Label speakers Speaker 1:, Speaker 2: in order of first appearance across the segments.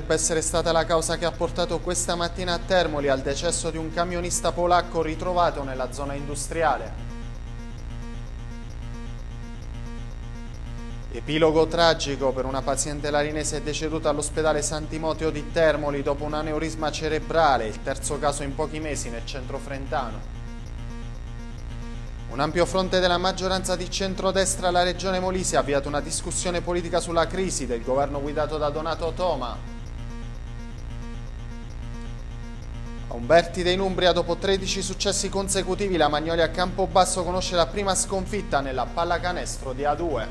Speaker 1: potrebbe essere stata la causa che ha portato questa mattina a Termoli al decesso di un camionista polacco ritrovato nella zona industriale. Epilogo tragico per una paziente larinese deceduta all'ospedale Santimoteo di Termoli dopo un aneurisma cerebrale, il terzo caso in pochi mesi nel centro frentano. Un ampio fronte della maggioranza di centrodestra alla regione Molise ha avviato una discussione politica sulla crisi del governo guidato da Donato Toma. A un vertice in Umbria, dopo 13 successi consecutivi, la Magnolia Campobasso conosce la prima sconfitta nella pallacanestro di A2.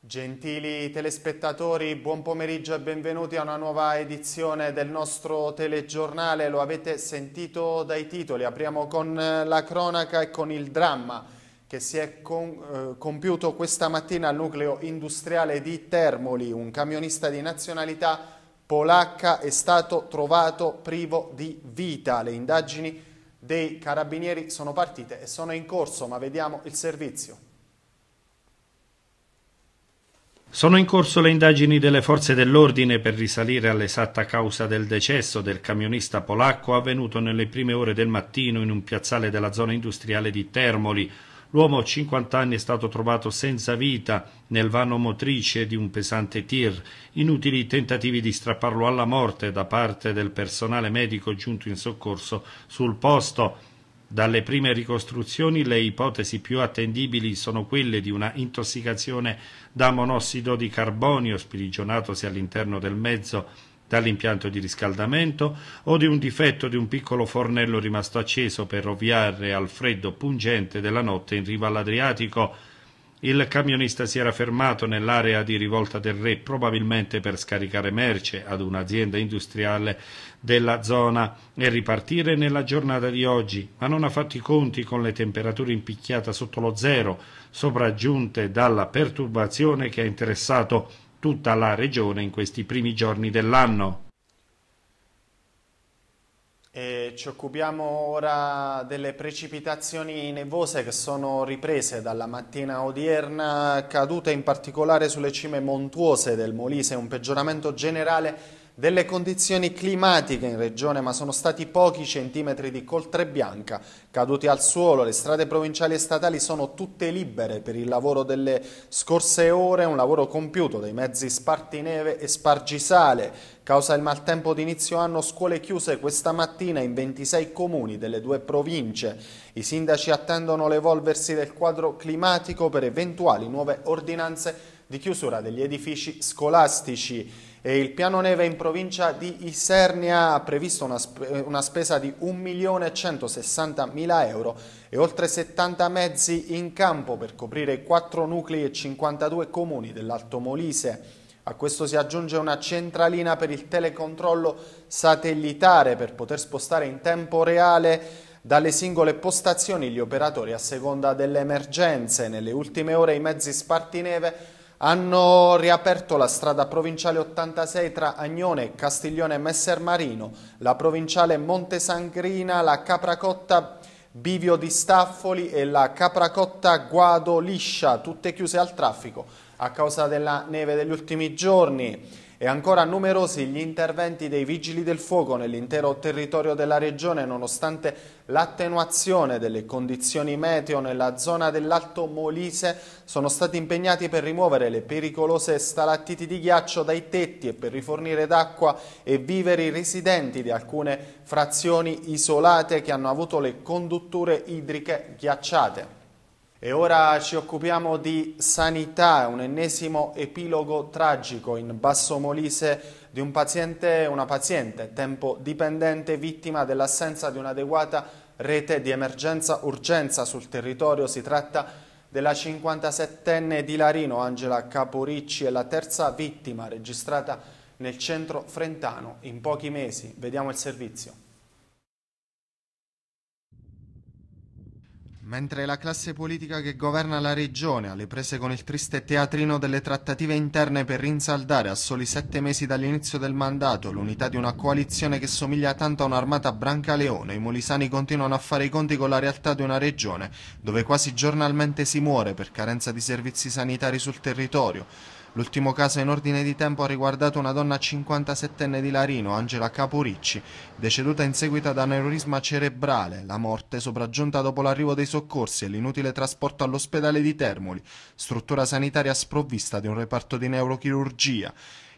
Speaker 1: Gentili telespettatori, buon pomeriggio e benvenuti a una nuova edizione del nostro telegiornale. Lo avete sentito dai titoli. Apriamo con eh, la cronaca e con il dramma che si è con, eh, compiuto questa mattina al nucleo industriale di Termoli. Un camionista di nazionalità polacca è stato trovato privo di vita. Le indagini dei carabinieri sono partite e sono in corso, ma vediamo il servizio.
Speaker 2: Sono in corso le indagini delle forze dell'ordine per risalire all'esatta causa del decesso del camionista polacco avvenuto nelle prime ore del mattino in un piazzale della zona industriale di Termoli. L'uomo, a 50 anni, è stato trovato senza vita nel vano motrice di un pesante tir. Inutili tentativi di strapparlo alla morte da parte del personale medico giunto in soccorso sul posto. Dalle prime ricostruzioni le ipotesi più attendibili sono quelle di una intossicazione da monossido di carbonio sprigionatosi all'interno del mezzo dall'impianto di riscaldamento o di un difetto di un piccolo fornello rimasto acceso per ovviare al freddo pungente della notte in riva all'Adriatico. Il camionista si era fermato nell'area di Rivolta del Re probabilmente per scaricare merce ad un'azienda industriale della zona e ripartire nella giornata di oggi, ma non ha fatto i conti con le temperature in picchiata sotto lo zero, sopraggiunte dalla perturbazione che ha interessato tutta la regione in questi primi giorni dell'anno.
Speaker 1: E ci occupiamo ora delle precipitazioni nevose che sono riprese dalla mattina odierna, cadute in particolare sulle cime montuose del Molise, un peggioramento generale delle condizioni climatiche in regione, ma sono stati pochi centimetri di coltrebianca caduti al suolo. Le strade provinciali e statali sono tutte libere per il lavoro delle scorse ore, un lavoro compiuto dai mezzi spartineve e spargisale. Causa il maltempo d'inizio anno, scuole chiuse questa mattina in 26 comuni delle due province. I sindaci attendono l'evolversi del quadro climatico per eventuali nuove ordinanze di chiusura degli edifici scolastici. E il piano neve in provincia di Isernia ha previsto una, sp eh, una spesa di 1.160.000 euro e oltre 70 mezzi in campo per coprire i 4 nuclei e 52 comuni dell'Alto Molise. A questo si aggiunge una centralina per il telecontrollo satellitare per poter spostare in tempo reale dalle singole postazioni gli operatori a seconda delle emergenze. Nelle ultime ore i mezzi spartineve hanno riaperto la strada provinciale 86 tra Agnone, Castiglione e Messer Marino, la provinciale Monte Sangrina, la Capracotta Bivio di Staffoli e la Capracotta Guado Liscia, tutte chiuse al traffico a causa della neve degli ultimi giorni. E ancora numerosi gli interventi dei vigili del fuoco nell'intero territorio della regione nonostante l'attenuazione delle condizioni meteo nella zona dell'Alto Molise sono stati impegnati per rimuovere le pericolose stalattiti di ghiaccio dai tetti e per rifornire d'acqua e vivere i residenti di alcune frazioni isolate che hanno avuto le condutture idriche ghiacciate. E ora ci occupiamo di sanità, un ennesimo epilogo tragico in Basso Molise di un paziente, una paziente, tempo dipendente, vittima dell'assenza di un'adeguata rete di emergenza-urgenza sul territorio. Si tratta della 57enne di Larino, Angela Caporicci, è la terza vittima registrata nel centro frentano in pochi mesi. Vediamo il servizio. Mentre la classe politica che governa la regione, alle prese con il triste teatrino delle trattative interne per rinsaldare a soli sette mesi dall'inizio del mandato l'unità di una coalizione che somiglia tanto a un'armata brancaleone, i molisani continuano a fare i conti con la realtà di una regione dove quasi giornalmente si muore per carenza di servizi sanitari sul territorio, L'ultimo caso in ordine di tempo ha riguardato una donna 57enne di Larino, Angela Caporicci, deceduta in seguito ad aneurisma cerebrale, la morte sopraggiunta dopo l'arrivo dei soccorsi e l'inutile trasporto all'ospedale di Termoli, struttura sanitaria sprovvista di un reparto di neurochirurgia.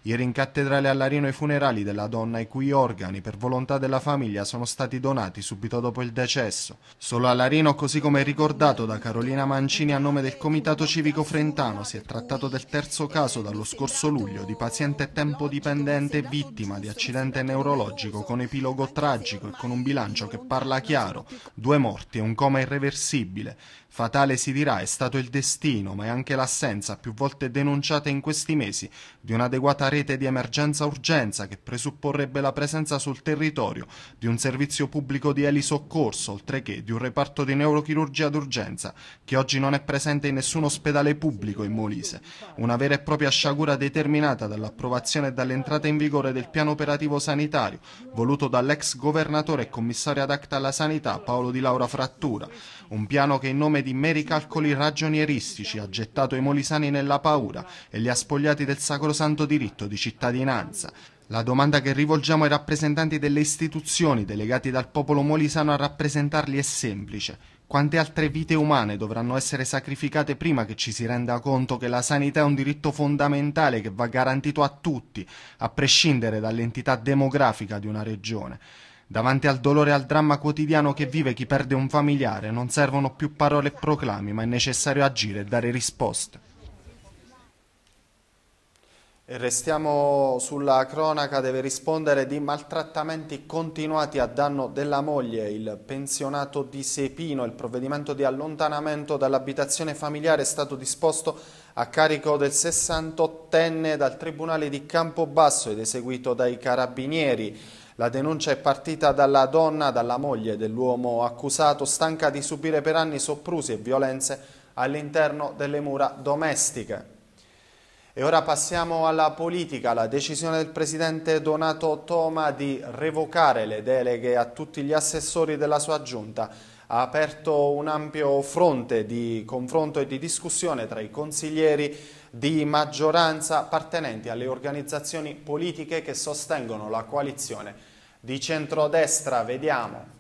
Speaker 1: Ieri in cattedrale a Larino i funerali della donna i cui organi per volontà della famiglia sono stati donati subito dopo il decesso. Solo a Larino, così come ricordato da Carolina Mancini a nome del Comitato Civico Frentano, si è trattato del terzo caso dallo scorso luglio di paziente tempo dipendente vittima di accidente neurologico con epilogo tragico e con un bilancio che parla chiaro, due morti e un coma irreversibile. Fatale si dirà è stato il destino, ma è anche l'assenza, più volte denunciata in questi mesi, di un'adeguata rete di emergenza-urgenza che presupporrebbe la presenza sul territorio di un servizio pubblico di elisoccorso, oltre che di un reparto di neurochirurgia d'urgenza che oggi non è presente in nessun ospedale pubblico in Molise. Una vera e propria sciagura determinata dall'approvazione e dall'entrata in vigore del piano operativo sanitario, voluto dall'ex governatore e commissario ad acta alla sanità Paolo Di Laura Frattura. Un piano che in nome insieme di meri calcoli ragionieristici ha gettato i molisani nella paura e li ha spogliati del sacrosanto diritto di cittadinanza. La domanda che rivolgiamo ai rappresentanti delle istituzioni delegati dal popolo molisano a rappresentarli è semplice. Quante altre vite umane dovranno essere sacrificate prima che ci si renda conto che la sanità è un diritto fondamentale che va garantito a tutti, a prescindere dall'entità demografica di una regione? Davanti al dolore e al dramma quotidiano che vive chi perde un familiare non servono più parole e proclami, ma è necessario agire e dare risposte. E Restiamo sulla cronaca, deve rispondere di maltrattamenti continuati a danno della moglie, il pensionato di Sepino, il provvedimento di allontanamento dall'abitazione familiare è stato disposto a carico del 68enne dal Tribunale di Campobasso ed eseguito dai carabinieri. La denuncia è partita dalla donna, dalla moglie dell'uomo accusato, stanca di subire per anni soprusi e violenze all'interno delle mura domestiche. E ora passiamo alla politica. La decisione del presidente Donato Toma di revocare le deleghe a tutti gli assessori della sua giunta ha aperto un ampio fronte di confronto e di discussione tra i consiglieri di maggioranza appartenenti alle organizzazioni politiche che sostengono la coalizione di centrodestra vediamo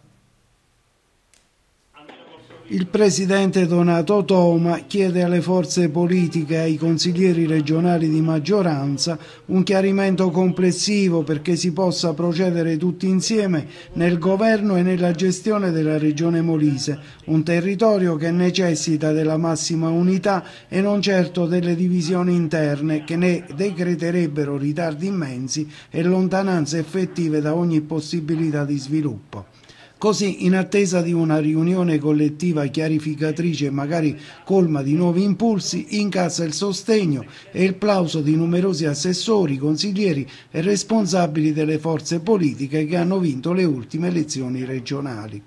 Speaker 3: il presidente Donato Toma chiede alle forze politiche e ai consiglieri regionali di maggioranza un chiarimento complessivo perché si possa procedere tutti insieme nel governo e nella gestione della regione Molise, un territorio che necessita della massima unità e non certo delle divisioni interne che ne decreterebbero ritardi immensi e lontananze effettive da ogni possibilità di sviluppo. Così, in attesa di una riunione collettiva chiarificatrice e magari colma di nuovi impulsi, incassa il sostegno e il plauso di numerosi assessori, consiglieri e responsabili delle forze politiche che hanno vinto le ultime elezioni regionali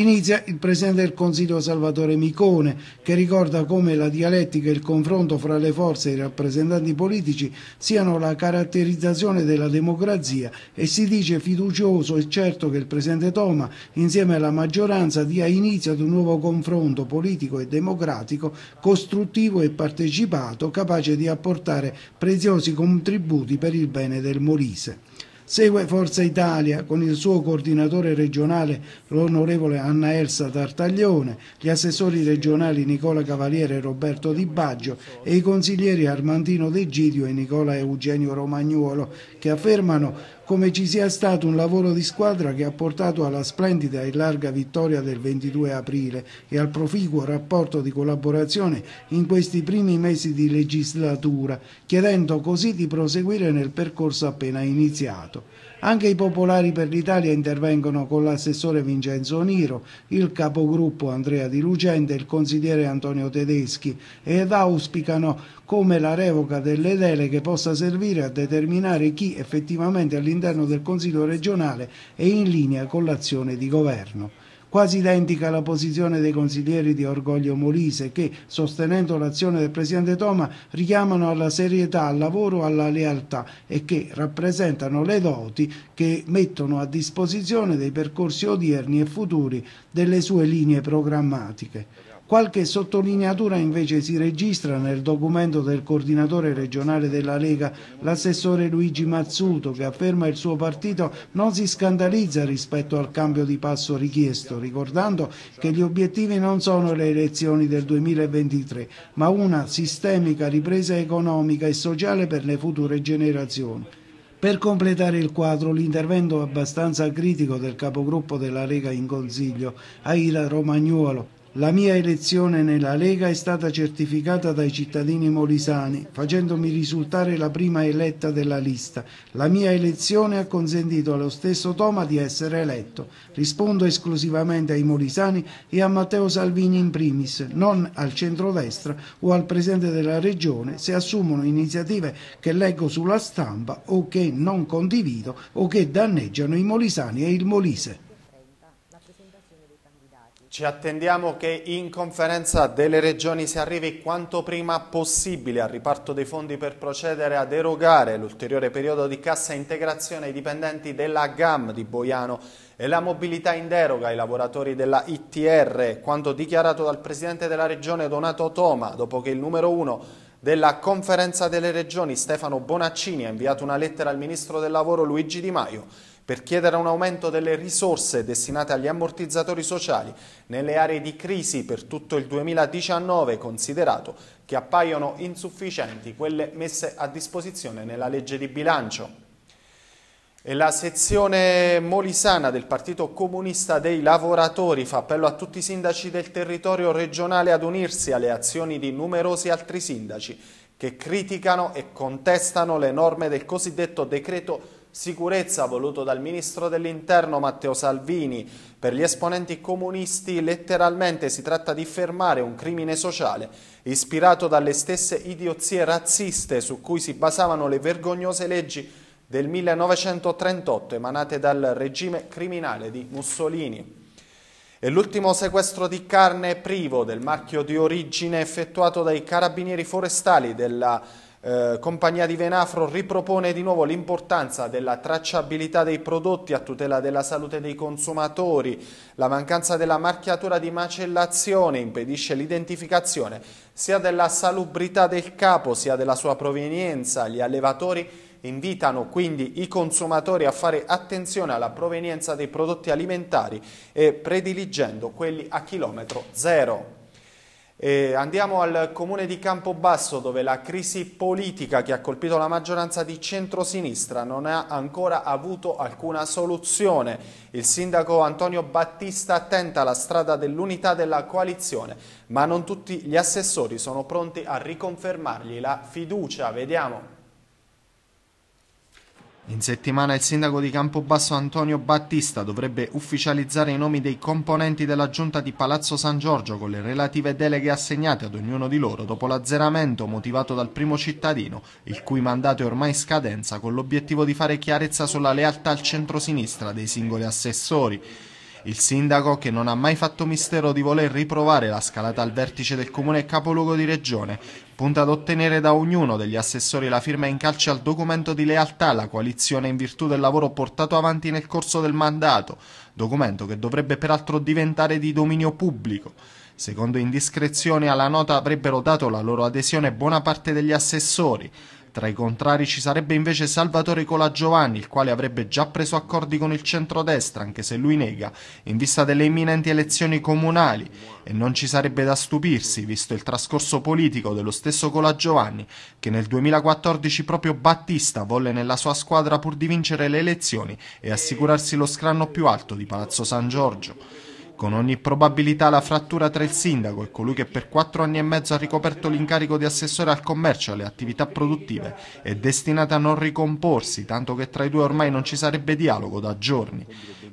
Speaker 3: inizia il Presidente del Consiglio Salvatore Micone che ricorda come la dialettica e il confronto fra le forze e i rappresentanti politici siano la caratterizzazione della democrazia e si dice fiducioso e certo che il Presidente Toma insieme alla maggioranza dia inizio ad un nuovo confronto politico e democratico costruttivo e partecipato capace di apportare preziosi contributi per il bene del Molise. Segue Forza Italia con il suo coordinatore regionale l'onorevole Anna Elsa Tartaglione, gli assessori regionali Nicola Cavaliere e Roberto Di Baggio e i consiglieri Armandino De Gidio e Nicola Eugenio Romagnuolo che affermano come ci sia stato un lavoro di squadra che ha portato alla splendida e larga vittoria del 22 aprile e al proficuo rapporto di collaborazione in questi primi mesi di legislatura, chiedendo così di proseguire nel percorso appena iniziato. Anche i popolari per l'Italia intervengono con l'assessore Vincenzo Niro, il capogruppo Andrea Di Lucente e il consigliere Antonio Tedeschi ed auspicano come la revoca delle deleghe possa servire a determinare chi effettivamente all'interno del Consiglio regionale è in linea con l'azione di governo. Quasi identica alla posizione dei consiglieri di Orgoglio Molise che, sostenendo l'azione del Presidente Toma, richiamano alla serietà, al lavoro, alla lealtà e che rappresentano le doti che mettono a disposizione dei percorsi odierni e futuri delle sue linee programmatiche. Qualche sottolineatura invece si registra nel documento del coordinatore regionale della Lega, l'assessore Luigi Mazzuto, che afferma il suo partito non si scandalizza rispetto al cambio di passo richiesto, ricordando che gli obiettivi non sono le elezioni del 2023, ma una sistemica ripresa economica e sociale per le future generazioni. Per completare il quadro, l'intervento abbastanza critico del capogruppo della Lega in Consiglio, Aira Romagnuolo, la mia elezione nella Lega è stata certificata dai cittadini molisani, facendomi risultare la prima eletta della lista. La mia elezione ha consentito allo stesso Toma di essere eletto. Rispondo esclusivamente ai molisani e a Matteo Salvini in primis, non al centrodestra o al Presidente della Regione se assumono iniziative che leggo sulla stampa o che non condivido o che danneggiano i molisani e il Molise. Ci
Speaker 1: attendiamo che in conferenza delle regioni si arrivi quanto prima possibile al riparto dei fondi per procedere ad erogare l'ulteriore periodo di cassa integrazione ai dipendenti della GAM di Boiano e la mobilità in deroga ai lavoratori della ITR, quanto dichiarato dal Presidente della Regione Donato Toma dopo che il numero uno della conferenza delle regioni Stefano Bonaccini ha inviato una lettera al Ministro del Lavoro Luigi Di Maio per chiedere un aumento delle risorse destinate agli ammortizzatori sociali nelle aree di crisi per tutto il 2019, considerato che appaiono insufficienti quelle messe a disposizione nella legge di bilancio. E la sezione molisana del Partito Comunista dei Lavoratori fa appello a tutti i sindaci del territorio regionale ad unirsi alle azioni di numerosi altri sindaci che criticano e contestano le norme del cosiddetto decreto Sicurezza voluto dal ministro dell'interno Matteo Salvini. Per gli esponenti comunisti letteralmente si tratta di fermare un crimine sociale ispirato dalle stesse idiozie razziste su cui si basavano le vergognose leggi del 1938 emanate dal regime criminale di Mussolini. E l'ultimo sequestro di carne privo del marchio di origine effettuato dai carabinieri forestali della eh, Compagnia di Venafro ripropone di nuovo l'importanza della tracciabilità dei prodotti a tutela della salute dei consumatori. La mancanza della marchiatura di macellazione impedisce l'identificazione sia della salubrità del capo sia della sua provenienza. Gli allevatori invitano quindi i consumatori a fare attenzione alla provenienza dei prodotti alimentari e prediligendo quelli a chilometro zero. Eh, andiamo al comune di Campobasso dove la crisi politica che ha colpito la maggioranza di centrosinistra non ha ancora avuto alcuna soluzione. Il sindaco Antonio Battista tenta la strada dell'unità della coalizione, ma non tutti gli assessori sono pronti a riconfermargli la fiducia. Vediamo. In settimana il sindaco di Campobasso Antonio Battista dovrebbe ufficializzare i nomi dei componenti della giunta di Palazzo San Giorgio con le relative deleghe assegnate ad ognuno di loro dopo l'azzeramento motivato dal primo cittadino, il cui mandato è ormai scadenza con l'obiettivo di fare chiarezza sulla lealtà al centro-sinistra dei singoli assessori. Il sindaco, che non ha mai fatto mistero di voler riprovare la scalata al vertice del comune capoluogo di regione, punta ad ottenere da ognuno degli assessori la firma in calce al documento di lealtà alla coalizione in virtù del lavoro portato avanti nel corso del mandato, documento che dovrebbe peraltro diventare di dominio pubblico. Secondo indiscrezioni alla nota avrebbero dato la loro adesione buona parte degli assessori, tra i contrari ci sarebbe invece Salvatore Colagiovanni, il quale avrebbe già preso accordi con il centrodestra, anche se lui nega, in vista delle imminenti elezioni comunali. E non ci sarebbe da stupirsi, visto il trascorso politico dello stesso Colagiovanni, che nel 2014 proprio Battista volle nella sua squadra pur di vincere le elezioni e assicurarsi lo scranno più alto di Palazzo San Giorgio. Con ogni probabilità la frattura tra il sindaco e colui che per quattro anni e mezzo ha ricoperto l'incarico di assessore al commercio e alle attività produttive è destinata a non ricomporsi, tanto che tra i due ormai non ci sarebbe dialogo da giorni.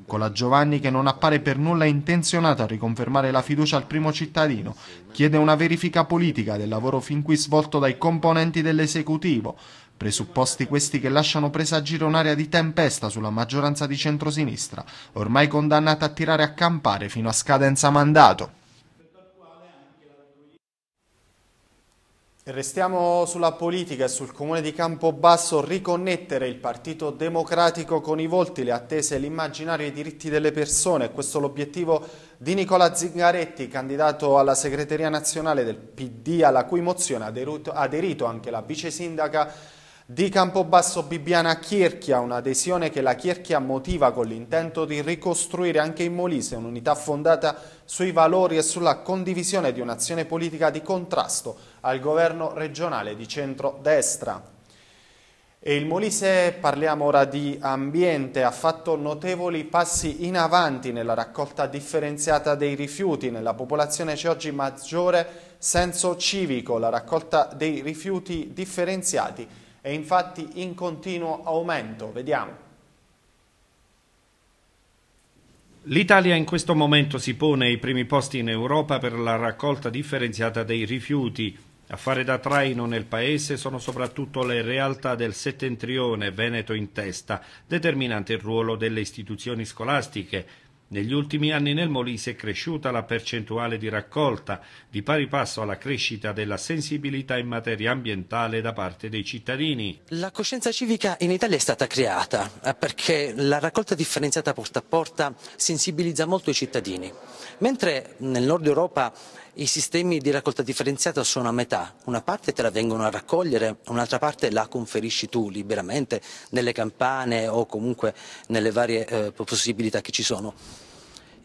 Speaker 1: Con la Giovanni che non appare per nulla intenzionato a riconfermare la fiducia al primo cittadino, chiede una verifica politica del lavoro fin qui svolto dai componenti dell'esecutivo, presupposti questi che lasciano presagire un'area di tempesta sulla maggioranza di centrosinistra, ormai condannata a tirare a campare fino a scadenza mandato. Restiamo sulla politica e sul comune di Campobasso riconnettere il Partito Democratico con i volti, le attese, l'immaginario e i diritti delle persone. Questo è l'obiettivo di Nicola Zingaretti, candidato alla segreteria nazionale del PD, alla cui mozione ha aderito anche la vice sindaca di Campobasso Bibbiana a Chierchia, un'adesione che la Chierchia motiva con l'intento di ricostruire anche in Molise un'unità fondata sui valori e sulla condivisione di un'azione politica di contrasto al governo regionale di centro-destra. E il Molise, parliamo ora di ambiente, ha fatto notevoli passi in avanti nella raccolta differenziata dei rifiuti. Nella popolazione c'è oggi maggiore senso civico, la raccolta dei rifiuti differenziati è infatti in continuo aumento. Vediamo.
Speaker 2: L'Italia in questo momento si pone ai primi posti in Europa per la raccolta differenziata dei rifiuti. A fare da traino nel paese sono soprattutto le realtà del settentrione, Veneto in testa, determinante il ruolo delle istituzioni scolastiche negli ultimi anni nel Molise è cresciuta la percentuale di raccolta, di pari passo alla crescita della sensibilità in materia ambientale
Speaker 4: da parte dei cittadini. La coscienza civica in Italia è stata creata eh, perché la raccolta differenziata porta a porta sensibilizza molto i cittadini, mentre nel nord Europa i sistemi di raccolta differenziata sono a metà, una parte te la vengono a raccogliere, un'altra parte la conferisci tu liberamente nelle campane o comunque nelle varie eh, possibilità che ci sono.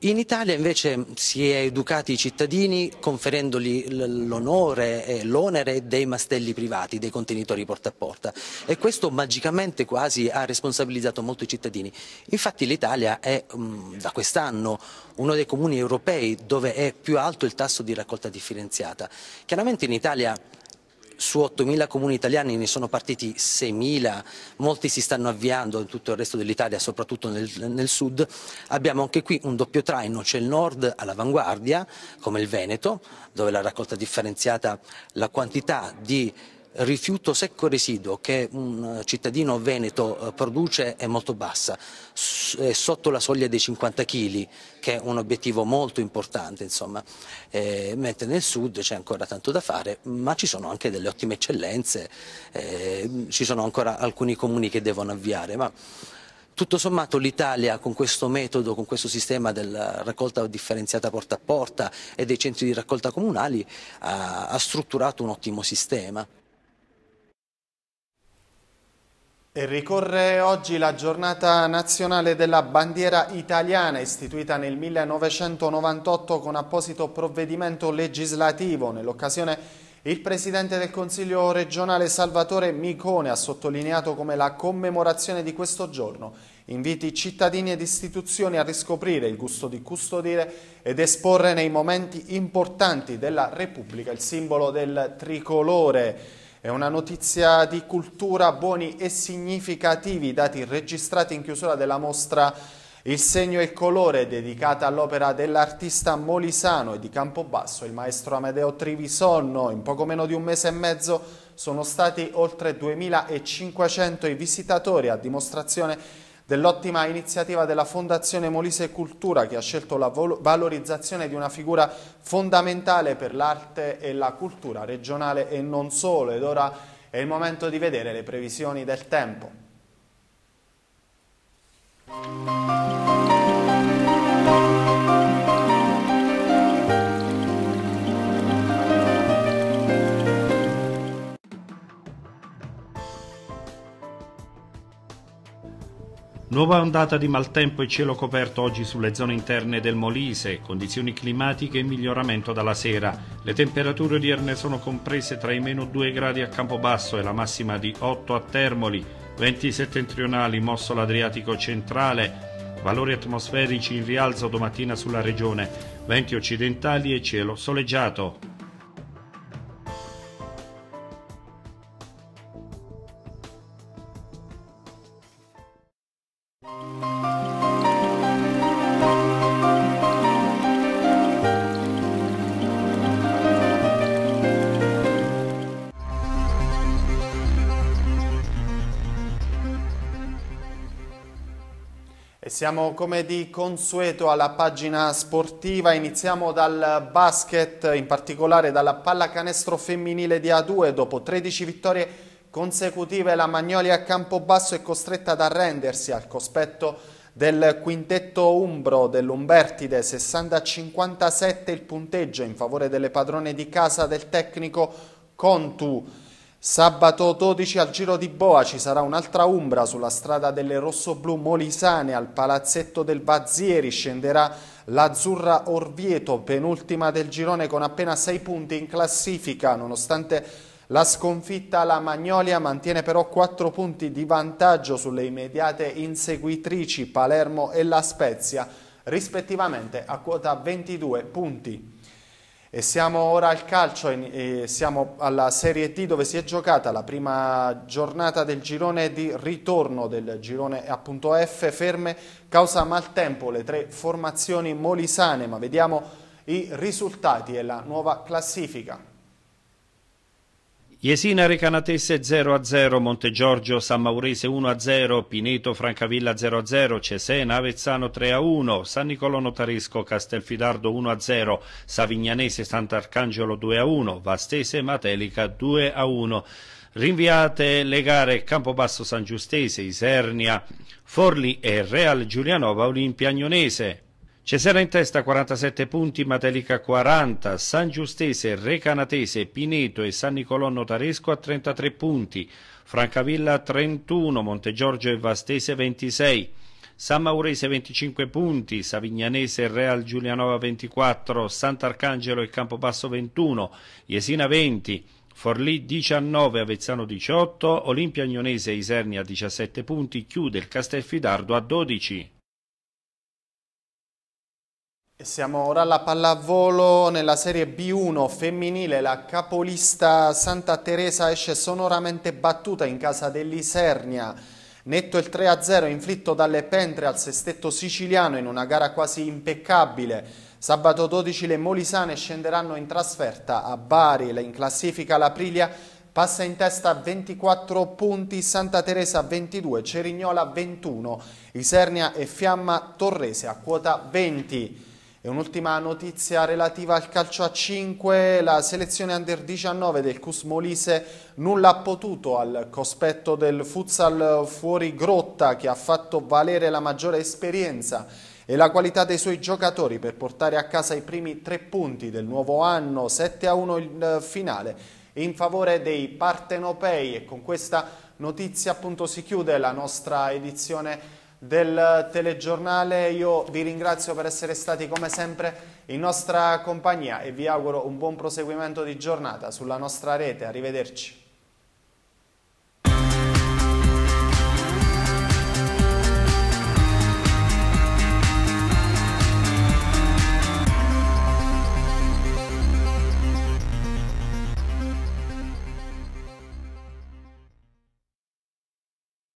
Speaker 4: In Italia invece si è educati i cittadini conferendogli l'onore e l'onere dei mastelli privati, dei contenitori porta a porta e questo magicamente quasi ha responsabilizzato molto i cittadini. Infatti l'Italia è mm, da quest'anno uno dei comuni europei dove è più alto il tasso di raccolta differenziata. Chiaramente in Italia su 8.000 comuni italiani ne sono partiti 6.000, molti si stanno avviando in tutto il resto dell'Italia, soprattutto nel, nel, sud. Abbiamo anche qui un doppio traino, c'è il nord all'avanguardia, come il Veneto, dove la raccolta differenziata, la quantità di rifiuto secco residuo che un eh, cittadino veneto eh, produce è molto bassa, è sotto la soglia dei 50 kg, che è un obiettivo molto importante, insomma. Eh, mentre nel sud c'è ancora tanto da fare, ma ci sono anche delle ottime eccellenze, eh, ci sono ancora alcuni comuni che devono avviare, ma tutto sommato l'Italia con questo metodo, con questo sistema della raccolta differenziata porta a porta e dei centri di raccolta comunali ha, ha strutturato un ottimo sistema.
Speaker 1: E ricorre oggi la giornata nazionale della bandiera italiana istituita nel 1998 con apposito provvedimento legislativo. Nell'occasione il Presidente del Consiglio regionale Salvatore Micone ha sottolineato come la commemorazione di questo giorno inviti cittadini ed istituzioni a riscoprire il gusto di custodire ed esporre nei momenti importanti della Repubblica il simbolo del tricolore. È una notizia di cultura, buoni e significativi i dati registrati in chiusura della mostra Il segno e il colore dedicata all'opera dell'artista molisano e di Campobasso, il maestro Amedeo Trivisonno. In poco meno di un mese e mezzo sono stati oltre 2.500 i visitatori a dimostrazione di dell'ottima iniziativa della Fondazione Molise Cultura che ha scelto la valorizzazione di una figura fondamentale per l'arte e la cultura regionale e non solo. Ed ora è il momento di vedere le previsioni del tempo.
Speaker 2: Nuova ondata di maltempo e cielo coperto oggi sulle zone interne del Molise, condizioni climatiche in miglioramento dalla sera. Le temperature odierne sono comprese tra i meno 2 gradi a Campobasso e la massima di 8 a Termoli, venti settentrionali mosso l'Adriatico centrale, valori atmosferici in rialzo domattina sulla regione, venti occidentali e cielo soleggiato.
Speaker 1: Siamo come di consueto alla pagina sportiva, iniziamo dal basket, in particolare dalla pallacanestro femminile di A2. Dopo 13 vittorie consecutive la Magnolia a Campobasso è costretta ad arrendersi al cospetto del quintetto Umbro dell'Umbertide, 60-57 il punteggio in favore delle padrone di casa del tecnico Contu. Sabato 12 al Giro di Boa ci sarà un'altra Umbra sulla strada delle rossoblu molisane al palazzetto del Bazzieri scenderà l'azzurra Orvieto penultima del girone con appena 6 punti in classifica nonostante la sconfitta la Magnolia mantiene però 4 punti di vantaggio sulle immediate inseguitrici Palermo e La Spezia rispettivamente a quota 22 punti. E siamo ora al calcio, siamo alla Serie D dove si è giocata la prima giornata del girone di ritorno del girone appunto F, ferme causa maltempo le tre formazioni molisane, ma vediamo i risultati e la nuova classifica.
Speaker 2: Iesina Recanatesse 0 a 0, Giorgio San Maurese 1 a 0, Pineto Francavilla 0 a 0, Cesena Avezzano 3 a 1, San Nicolò Notaresco Castelfidardo 1 a 0, Savignanese Sant'Arcangelo 2 a 1, Vastese Matelica 2 a 1. Rinviate le gare Campobasso San Giustese, Isernia, Forli e Real Giulianova Olimpia Agnonese. Cesena in testa 47 punti, Matelica 40, San Giustese, Recanatese, Pineto e San Nicolò Notaresco a 33 punti, Francavilla 31, Montegiorgio e Vastese 26, San Maurese 25 punti, Savignanese Real Giulianova 24, Sant'Arcangelo e Campobasso 21, Jesina 20, Forlì 19, Avezzano 18, Olimpia Agnonese e Isernia 17 punti, chiude il Castelfidardo a 12.
Speaker 1: E siamo ora alla pallavolo nella Serie B1 femminile, la capolista Santa Teresa esce sonoramente battuta in casa dell'Isernia. Netto il 3-0 inflitto dalle pentre al sestetto siciliano in una gara quasi impeccabile. Sabato 12 le molisane scenderanno in trasferta a Bari, in classifica la passa in testa 24 punti, Santa Teresa 22, Cerignola 21, Isernia e Fiamma Torrese a quota 20 un'ultima notizia relativa al calcio a 5, la selezione under 19 del Cus Molise nulla ha potuto al cospetto del futsal fuori grotta che ha fatto valere la maggiore esperienza e la qualità dei suoi giocatori per portare a casa i primi tre punti del nuovo anno, 7 a 1 il eh, finale in favore dei partenopei e con questa notizia appunto si chiude la nostra edizione del telegiornale. Io vi ringrazio per essere stati come sempre in nostra compagnia e vi auguro un buon proseguimento di giornata sulla nostra rete. Arrivederci.